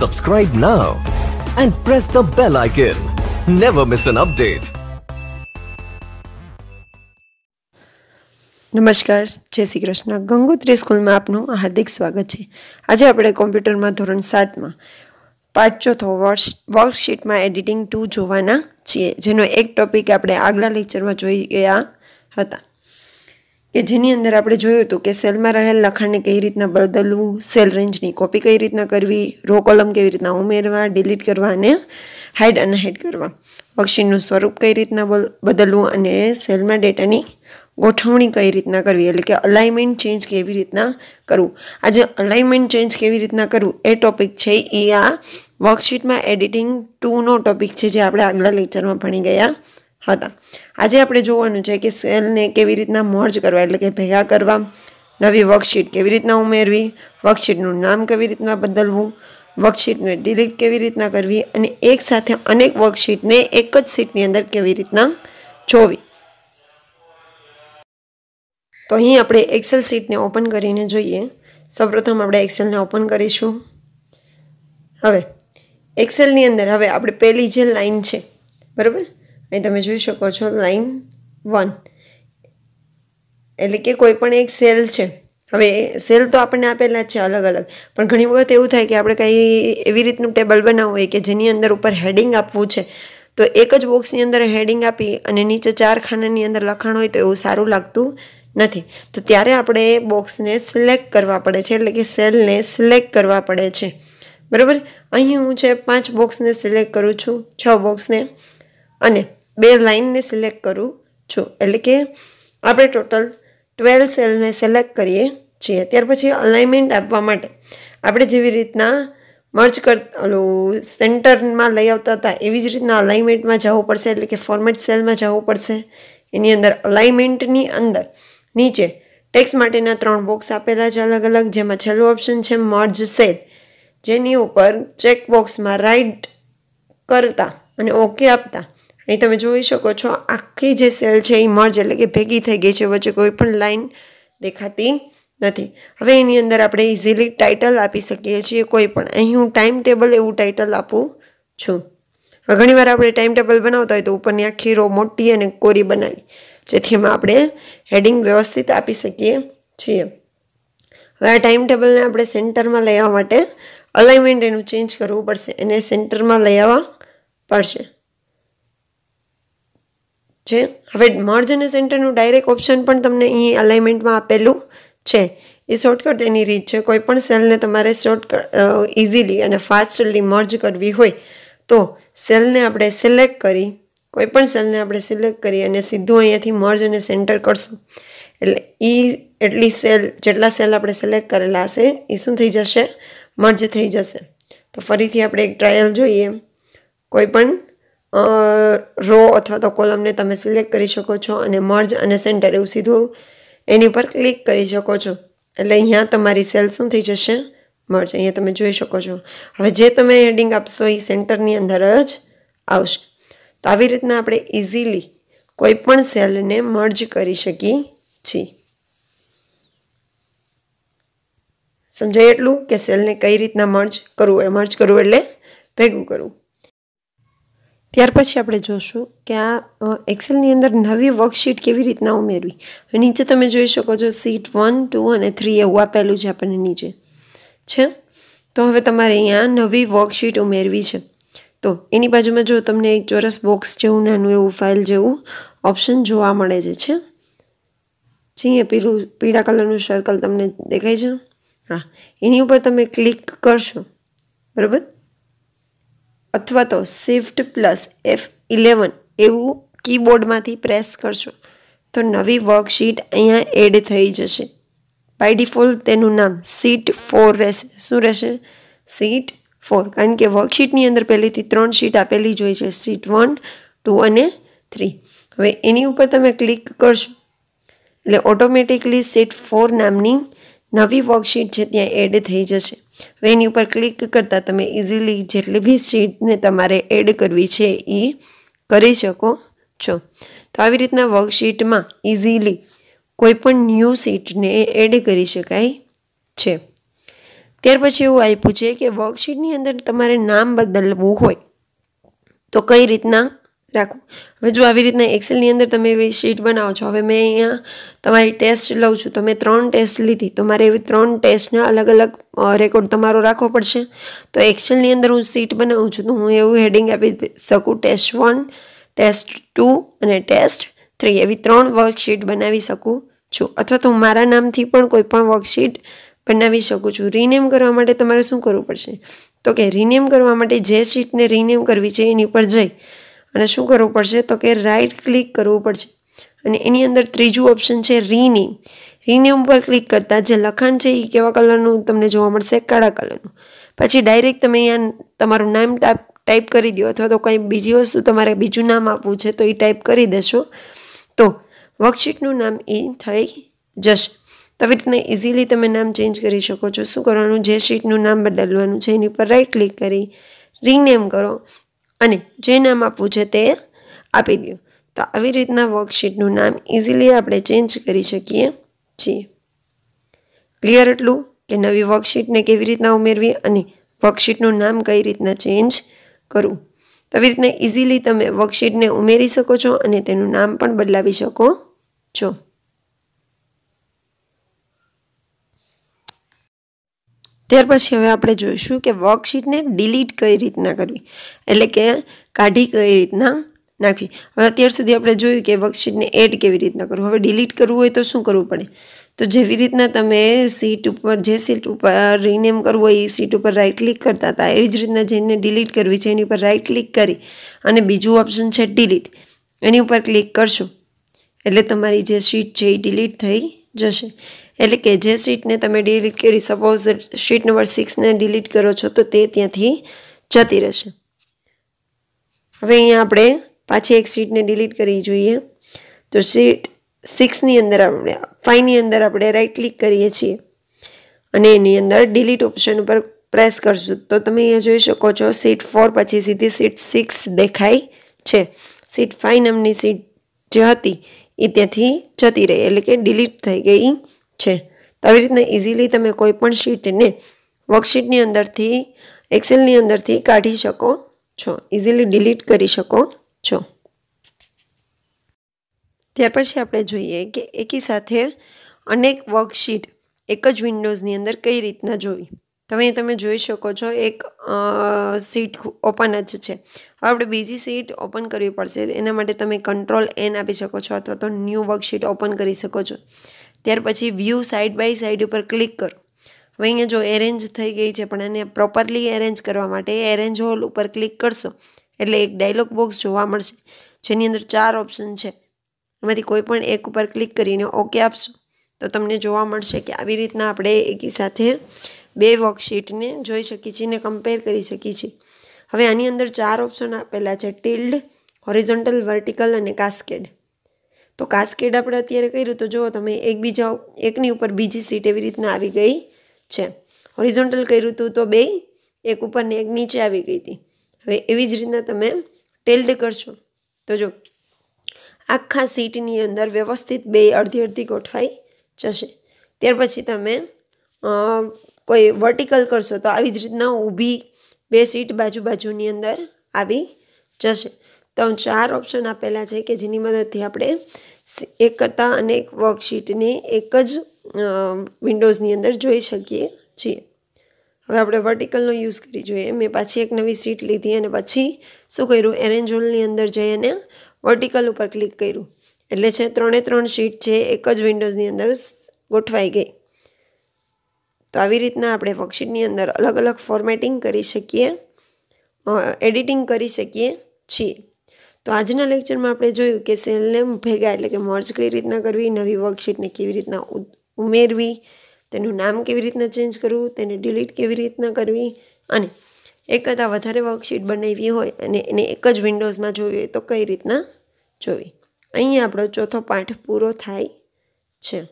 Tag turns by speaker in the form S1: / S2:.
S1: Subscribe now and press the bell icon. Never miss an update. નમસ્કાર જય શ્રી કૃષ્ણ ગંગોત્રી સ્કૂલમાં આપનું હાર્દિક સ્વાગત છે આજે આપણે કોમ્પ્યુટરમાં ધોરણ સાતમાં પાઠ ચોથો વર્ષ વર્કશીટમાં એડિટિંગ ટુ જોવાના છીએ જેનો એક ટોપિક આપણે આગલા લેક્ચરમાં જોઈ ગયા હતા કે જેની અંદર આપણે જોયું હતું કે સેલમાં રહેલ લખાણને કઈ રીતના બદલવું સેલ રેન્જની કોપી કઈ રીતના કરવી રો કોલમ કેવી રીતના ઉમેરવા ડિલીટ કરવા અને હાઇડ અનહાઈડ કરવા બક્ષીનું સ્વરૂપ કઈ રીતના બદલવું અને સેલમાં ડેટાની ગોઠવણી કઈ રીતના કરવી એટલે કે અલાઇમેન્ટ ચેન્જ કેવી રીતના કરવું આજે અલાઇમેન્ટ ચેન્જ કેવી રીતના કરવું એ ટોપિક છે એ આ વર્કશીટમાં એડિટિંગ ટુનો ટોપિક છે જે આપણે આગલા લેક્ચરમાં ભણી ગયા હતા આજે આપણે જોવાનું છે કે સેલને કેવી રીતના મર્જ કરવા એટલે કે ભેગા કરવા નવી વર્કશીટ કેવી રીતના ઉમેરવી વર્કશીટનું નામ કેવી રીતના બદલવું વર્કશીટને ડિલીટ કેવી રીતના કરવી અને એક સાથે અનેક વર્કશીટને એક જ સીટની અંદર કેવી રીતના જોવી તો અહીં આપણે એક્સેલ સીટને ઓપન કરીને જોઈએ સૌપ્રથમ આપણે એક્સેલને ઓપન કરીશું હવે એક્સેલની અંદર હવે આપણે પહેલી જે લાઇન છે બરાબર અહીં તમે જોઈ શકો છો લાઈન વન એટલે કે કોઈ પણ એક સેલ છે હવે સેલ તો આપણને આપેલા જ છે અલગ અલગ પણ ઘણી વખત એવું થાય કે આપણે કંઈ એવી રીતનું ટેબલ બનાવવું હોય કે જેની અંદર ઉપર હેડિંગ આપવું છે તો એક જ બોક્સની અંદર હેડિંગ આપી અને નીચે ચાર ખાનાની અંદર લખાણ હોય તો એવું સારું લાગતું નથી તો ત્યારે આપણે બોક્સને સિલેક્ટ કરવા પડે છે એટલે કે સેલને સિલેક્ટ કરવા પડે છે બરાબર અહીં હું છે પાંચ બોક્સને સિલેક્ટ કરું છું છ બોક્સને અને બે લાઇનને સિલેક્ટ કરું છું એટલે કે આપણે ટોટલ ટ્વેલ્વ સેલને સિલેક્ટ કરીએ છીએ ત્યાર પછી અલાઇનમેન્ટ આપવા માટે આપણે જેવી રીતના મર્જ કર ઓલું સેન્ટરમાં લઈ આવતા હતા એવી જ રીતના અલાઇમેન્ટમાં જવું પડશે એટલે કે ફોર્મેટ સેલમાં જવું પડશે એની અંદર અલાઇમેન્ટની અંદર નીચે ટેક્સ માટેના ત્રણ બોક્સ આપેલા છે અલગ અલગ જેમાં છેલ્લું ઓપ્શન છે મર્જ સેલ જેની ઉપર ચેકબોક્સમાં રાઇટ કરતા અને ઓકે આપતા અહીં તમે જોઈ શકો છો આખી જે સેલ છે એ મર્જ એટલે કે ભેગી થઈ ગઈ છે વચ્ચે કોઈ પણ લાઇન દેખાતી નથી હવે એની અંદર આપણે ઇઝીલી ટાઇટલ આપી શકીએ છીએ કોઈ પણ અહીં હું ટાઈમ ટેબલ એવું ટાઇટલ આપું છું ઘણીવાર આપણે ટાઈમ ટેબલ બનાવતા હોય તો ઉપરની આખી રો મોટી અને કોરી બનાવી જેથી એમાં આપણે હેડિંગ વ્યવસ્થિત આપી શકીએ છીએ હવે આ ટાઈમ ટેબલને આપણે સેન્ટરમાં લઈ આવવા માટે અલાઇમેન્ટ એનું ચેન્જ કરવું પડશે એને સેન્ટરમાં લઈ આવવા પડશે છે હવે મર્જ અને સેન્ટરનું ડાયરેક્ટ ઓપ્શન પણ તમને અહીં અલાઇમેન્ટમાં આપેલું છે એ શોર્ટકટ એની રીત છે કોઈ પણ સેલને તમારે શોર્ટકટ ઇઝીલી અને ફાસ્ટલી મર્જ કરવી હોય તો સેલને આપણે સિલેક્ટ કરી કોઈપણ સેલને આપણે સિલેક્ટ કરી અને સીધું અહીંયાથી મર્જ અને સેન્ટર કરશું એટલે એ એટલી સેલ જેટલા સેલ આપણે સિલેક્ટ કરેલા હશે એ શું થઈ જશે મર્જ થઈ જશે તો ફરીથી આપણે એક ટ્રાયલ જોઈએ કોઈ પણ રો અથવા તો કોલમને તમે સિલેક્ટ કરી શકો છો અને મર્જ અને સેન્ટર એવું સીધું એની પર ક્લિક કરી શકો છો એટલે અહીંયા તમારી સેલ શું થઈ જશે મર્જ અહીંયા તમે જોઈ શકો છો હવે જે તમે હેડિંગ આપશો એ સેન્ટરની અંદર જ આવશે તો આવી રીતના આપણે ઇઝીલી કોઈ પણ સેલને મર્જ કરી શકીએ છીએ સમજાય એટલું કે સેલને કઈ રીતના મર્જ કરવું એ મર્જ કરવું એટલે ભેગું કરવું ત્યાર પછી આપણે જોશું કે આ એક્સેલની અંદર નવી વર્કશીટ કેવી રીતના ઉમેરવી નીચે તમે જોઈ શકો છો સીટ વન ટુ અને થ્રી એવું આપેલું છે આપણને નીચે છે તો હવે તમારે અહીંયા નવી વર્કશીટ ઉમેરવી છે તો એની બાજુમાં જો તમને એક ચોરસ બોક્સ જેવું નાનું એવું ફાઇલ જેવું ઓપ્શન જોવા મળે છે છે જે પીલું પીળા કલરનું સર્કલ તમને દેખાય છે હા એની ઉપર તમે ક્લિક કરશો બરાબર અથવા તો શિફ્ટ પ્લસ એફ ઇલેવન એવું કીબોર્ડમાંથી પ્રેસ કરશો તો નવી વર્કશીટ અહીંયા એડ થઈ જશે બાય ડિફોલ્ટ તેનું નામ સીટ ફોર રહેશે શું રહેશે સીટ ફોર કારણ કે વર્કશીટની અંદર પહેલેથી ત્રણ શીટ આપેલી જ હોય છે સીટ વન ટુ અને થ્રી હવે એની ઉપર તમે ક્લિક કરશો એટલે ઓટોમેટિકલી સીટ ફોર નામની નવી વર્કશીટ છે ત્યાં એડ થઈ જશે હવે એની ઉપર ક્લિક કરતાં તમે ઇઝીલી જેટલી બી શીટને તમારે એડ કરવી છે એ કરી શકો છો તો આવી રીતના વર્કશીટમાં ઇઝીલી કોઈપણ ન્યૂ શીટને એડ કરી શકાય છે ત્યાર પછી એવું આપ્યું છે કે વર્કશીટની અંદર તમારે નામ બદલવું હોય તો કઈ રીતના રાખવું હવે જો આવી રીતના એક્સેલની અંદર તમે એવી શીટ બનાવો છો હવે મેં અહીંયા તમારી ટેસ્ટ લઉં છું તો મેં ત્રણ ટેસ્ટ લીધી તો મારે એવી ત્રણ ટેસ્ટના અલગ અલગ રેકોર્ડ તમારો રાખવો પડશે તો એક્સેલની અંદર હું શીટ બનાવું છું તો હું એવું હેડિંગ આપી શકું ટેસ્ટ વન ટેસ્ટ ટુ અને ટેસ્ટ થ્રી એવી ત્રણ વર્કશીટ બનાવી શકું છું અથવા તો હું મારા નામથી પણ કોઈ પણ વર્કશીટ બનાવી શકું છું રિનેમ કરવા માટે તમારે શું કરવું પડશે તો કે રિનેમ કરવા માટે જે શીટને રિનેમ કરવી છે એની ઉપર જઈ અને શું કરવું પડશે તો કે રાઇટ ક્લિક કરવું પડશે અને એની અંદર ત્રીજું ઓપ્શન છે રીનેમ રીનેમ ઉપર ક્લિક કરતાં જે લખાણ છે એ કેવા કલરનું તમને જોવા મળશે કાળા કલરનું પછી ડાયરેક્ટ તમે અહીંયા તમારું નામ ટાઈપ ટાઈપ કરી દો અથવા તો કંઈ બીજી વસ્તુ તમારે બીજું નામ આપવું છે તો એ ટાઈપ કરી દેશો તો વર્કશીટનું નામ એ થઈ જશે આવી રીતના ઇઝીલી તમે નામ ચેન્જ કરી શકો છો શું કરવાનું જે શીટનું નામ બદલવાનું છે એની ઉપર રાઈટ ક્લિક કરી રીનેમ કરો અને જે નામ આપવું છે તે આપી દો તો આવી રીતના વર્કશીટનું નામ ઇઝીલી આપણે ચેન્જ કરી શકીએ છીએ ક્લિયર એટલું કે નવી વર્કશીટને કેવી રીતના ઉમેરવી અને વર્કશીટનું નામ કઈ રીતના ચેન્જ કરવું આવી રીતના ઇઝીલી તમે વર્કશીટને ઉમેરી શકો છો અને તેનું નામ પણ બદલાવી શકો છો ત્યાર પછી હવે આપણે જોઈશું કે વર્કશીટને ડિલીટ કઈ રીતના કરવી એટલે કે કાઢી કઈ રીતના નાખવી હવે અત્યાર સુધી આપણે જોયું કે વર્કશીટને એડ કેવી રીતના કરવું હવે ડિલીટ કરવું હોય તો શું કરવું પડે તો જેવી રીતના તમે સીટ ઉપર જે સીટ ઉપર રિનેમ કરવું હોય એ સીટ ઉપર રાઇટ ક્લિક કરતા હતા એવી જ રીતના જેને ડિલીટ કરવી છે એની ઉપર રાઇટ ક્લિક કરી અને બીજું ઓપ્શન છે ડિલીટ એની ઉપર ક્લિક કરશો એટલે તમારી જે સીટ છે એ ડિલીટ થઈ જશે એટલે કે જે શીટને તમે ડિલીટ કરી સપોઝ શીટ નંબર સિક્સને ડિલીટ કરો છો તો તે ત્યાંથી જતી રહેશે હવે અહીંયા આપણે પાછી એક શીટને ડિલીટ કરવી જોઈએ તો શીટ સિક્સની અંદર આપણે ફાઇવની અંદર આપણે રાઇટ ક્લિક કરીએ છીએ અને એની અંદર ડિલીટ ઓપ્શન ઉપર પ્રેસ કરશું તો તમે અહીંયા જોઈ શકો છો સીટ ફોર પછી સીધી સીટ સિક્સ દેખાય છે સીટ ફાઇવ નામની સીટ જે હતી એ ત્યાંથી જતી રહી એટલે કે ડિલીટ થઈ ગઈ છે તો આવી રીતના ઇઝીલી તમે કોઈ પણ શીટને વર્કશીટની અંદરથી એક્સેલની અંદરથી કાઢી શકો છો ઇઝીલી ડિલીટ કરી શકો છો ત્યાર પછી આપણે જોઈએ કે એકી સાથે અનેક વર્કશીટ એક જ વિન્ડોઝની અંદર કઈ રીતના જોવી તો અહીં તમે જોઈ શકો છો એક સીટ ઓપન જ છે હવે આપણે બીજી સીટ ઓપન કરવી પડશે એના માટે તમે કંટ્રોલ એન આપી શકો છો અથવા તો ન્યૂ વર્કશીટ ઓપન કરી શકો છો ત્યાર પછી વ્યૂ સાઇડ બાય સાઇડ ઉપર ક્લિક કરો હવે અહીંયા જો એરેન્જ થઈ ગઈ છે પણ એને પ્રોપરલી એરેન્જ કરવા માટે એરેન્જ હોલ ઉપર ક્લિક કરશો એટલે એક ડાયલોગ બોક્સ જોવા મળશે જેની અંદર ચાર ઓપ્શન છે એમાંથી કોઈ પણ એક ઉપર ક્લિક કરીને ઓકે આપશો તો તમને જોવા મળશે કે આવી રીતના આપણે એકી સાથે બે વર્કશીટને જોઈ શકીએ છીએ ને કમ્પેર કરી શકીએ છીએ હવે આની અંદર ચાર ઓપ્શન આપેલા છે ટિલ્ડ હોરિઝોન્ટલ વર્ટિકલ અને કાસ્કેડ તો કાસ્કેડ આપણે અત્યારે કર્યું તો જુઓ તમે એકબીજા એકની ઉપર બીજી સીટ એવી રીતના આવી ગઈ છે હોરિઝોન્ટલ કર્યું હતું તો બે એક ઉપર ને એક નીચે આવી ગઈ હતી હવે એવી જ રીતના તમે ટેલ્ડ કરશો તો જો આખા સીટની અંદર વ્યવસ્થિત બે અડધી અડધી ગોઠવાઈ જશે ત્યાર પછી તમે કોઈ વર્ટિકલ કરશો તો આવી જ રીતના ઊભી બે સીટ બાજુ બાજુની અંદર આવી જશે ત્રણ ચાર ઓપ્શન આપેલા છે કે જેની મદદથી આપણે એક કરતાં અનેક વર્કશીટને એક જ વિન્ડોઝની અંદર જોઈ શકીએ છીએ હવે આપણે વર્ટિકલનો યુઝ કરી જોઈએ મેં પાછી એક નવી સીટ લીધી અને પછી શું કર્યું એરેન્જ હોલની અંદર જઈ અને વર્ટિકલ ઉપર ક્લિક કર્યું એટલે છે ત્રણે ત્રણ શીટ છે એક જ વિન્ડોઝની અંદર ગોઠવાઈ ગઈ તો આવી રીતના આપણે વર્કશીટની અંદર અલગ અલગ ફોર્મેટિંગ કરી શકીએ એડિટિંગ કરી શકીએ છીએ તો આજના લેક્ચરમાં આપણે જોયું કે સેલને ભેગા એટલે કે મર્જ કઈ રીતના કરવી નવી વર્કશીટને કેવી રીતના ઉમેરવી તેનું નામ કેવી રીતના ચેન્જ કરવું તેને ડિલીટ કેવી રીતના કરવી અને એક કરતાં વધારે વર્કશીટ બનાવી હોય અને એને એક જ વિન્ડોઝમાં જોવી હોય તો કઈ રીતના જોવી અહીં આપણો ચોથો પાઠ પૂરો થાય છે